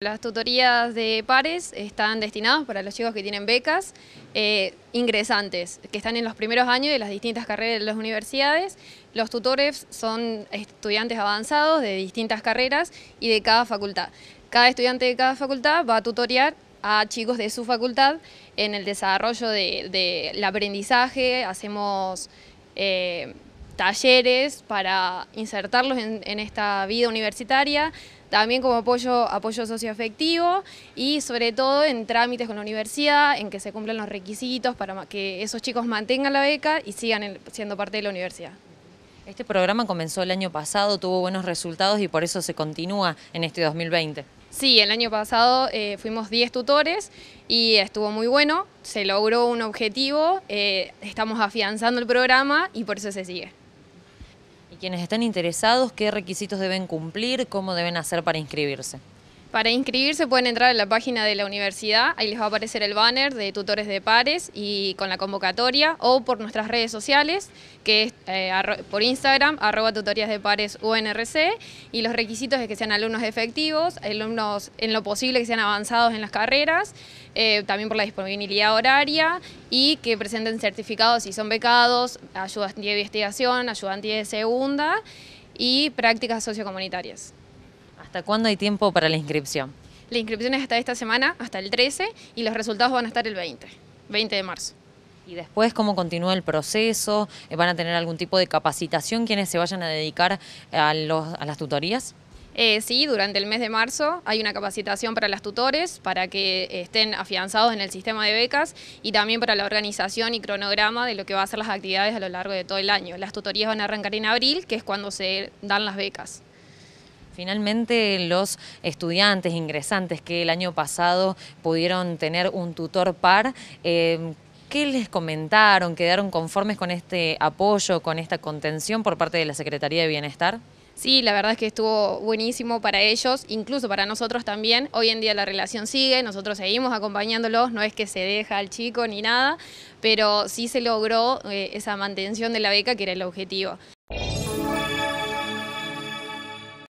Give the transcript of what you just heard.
Las tutorías de pares están destinadas para los chicos que tienen becas eh, ingresantes, que están en los primeros años de las distintas carreras de las universidades. Los tutores son estudiantes avanzados de distintas carreras y de cada facultad. Cada estudiante de cada facultad va a tutorear a chicos de su facultad en el desarrollo del aprendizaje, hacemos... Eh, talleres para insertarlos en, esta vida universitaria, también como apoyo, apoyo socioafectivo y sobre todo en trámites con la universidad, en que se cumplan los requisitos para que esos chicos mantengan la beca y sigan siendo parte de la universidad. Este programa comenzó el año pasado, tuvo buenos resultados y por eso se continúa en este 2020. Sí, el año pasado eh, fuimos 10 tutores y estuvo muy bueno, se logró un objetivo, eh, estamos afianzando el programa y por eso se sigue quienes están interesados, ¿qué requisitos deben cumplir? ¿Cómo deben hacer para inscribirse? Para inscribirse pueden entrar a la página de la universidad, ahí les va a aparecer el banner de tutores de pares y con la convocatoria o por nuestras redes sociales, que es eh, por Instagram, arroba tutorías de pares UNRC y los requisitos es que sean alumnos efectivos, alumnos en lo posible que sean avanzados en las carreras, eh, también por la disponibilidad horaria y que presenten certificados si son becados, ayudas de investigación, ayudantes de segunda y prácticas sociocomunitarias. ¿Hasta cuándo hay tiempo para la inscripción? La inscripción es hasta esta semana, hasta el 13, y los resultados van a estar el 20, 20 de marzo. ¿Y después cómo continúa el proceso? Eh, ¿Van a tener algún tipo de capacitación quienes se vayan a dedicar a, las tutorías? Eh, sí, durante el mes de marzo hay una capacitación para las tutores, para que estén afianzados en el sistema de becas y también para la organización y cronograma de lo que van a ser las actividades a lo largo de todo el año. Las tutorías van a arrancar en abril, que es cuando se dan las becas. Finalmente, los estudiantes ingresantes que el año pasado pudieron tener un tutor par, eh, ¿qué les comentaron? ¿Quedaron conformes con este apoyo, con esta contención por parte de la Secretaría de Bienestar? Sí, la verdad es que estuvo buenísimo para ellos, incluso para nosotros también. Hoy en día la relación sigue, nosotros seguimos acompañándolos, no es que se deja al chico ni nada, pero sí se logró eh, esa mantención de la beca que era el objetivo.